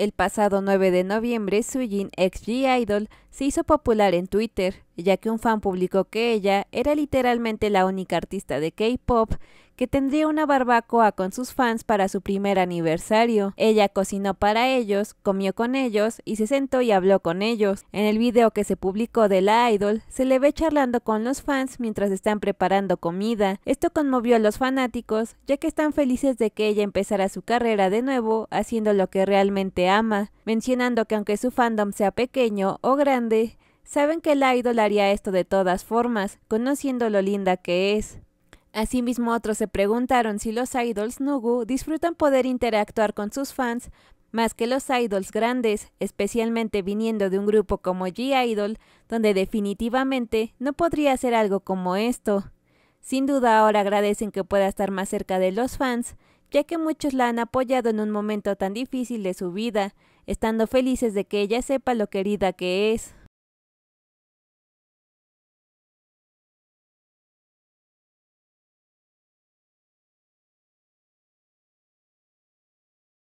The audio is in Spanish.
El pasado 9 de noviembre, Sujin, ex G-Idol, se hizo popular en Twitter ya que un fan publicó que ella era literalmente la única artista de K-Pop que tendría una barbacoa con sus fans para su primer aniversario. Ella cocinó para ellos, comió con ellos y se sentó y habló con ellos. En el video que se publicó de la idol, se le ve charlando con los fans mientras están preparando comida. Esto conmovió a los fanáticos, ya que están felices de que ella empezara su carrera de nuevo haciendo lo que realmente ama, mencionando que aunque su fandom sea pequeño o grande, Saben que la idol haría esto de todas formas, conociendo lo linda que es. Asimismo, otros se preguntaron si los idols Nugu disfrutan poder interactuar con sus fans más que los idols grandes, especialmente viniendo de un grupo como G-Idol, donde definitivamente no podría hacer algo como esto. Sin duda ahora agradecen que pueda estar más cerca de los fans, ya que muchos la han apoyado en un momento tan difícil de su vida, estando felices de que ella sepa lo querida que es.